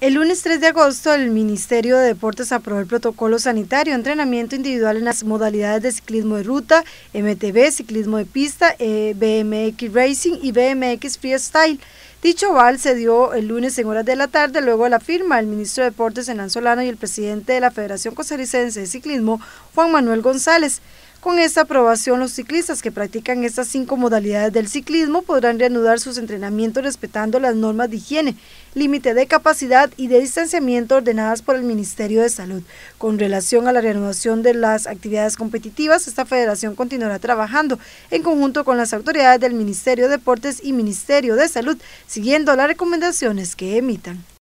El lunes 3 de agosto, el Ministerio de Deportes aprobó el protocolo sanitario, entrenamiento individual en las modalidades de ciclismo de ruta, MTB, ciclismo de pista, eh, BMX Racing y BMX Freestyle. Dicho val se dio el lunes en horas de la tarde, luego de la firma del ministro de Deportes Enan Solano y el presidente de la Federación Costarricense de Ciclismo, Juan Manuel González. Con esta aprobación, los ciclistas que practican estas cinco modalidades del ciclismo podrán reanudar sus entrenamientos respetando las normas de higiene, límite de capacidad y de distanciamiento ordenadas por el Ministerio de Salud. Con relación a la reanudación de las actividades competitivas, esta federación continuará trabajando en conjunto con las autoridades del Ministerio de Deportes y Ministerio de Salud, siguiendo las recomendaciones que emitan.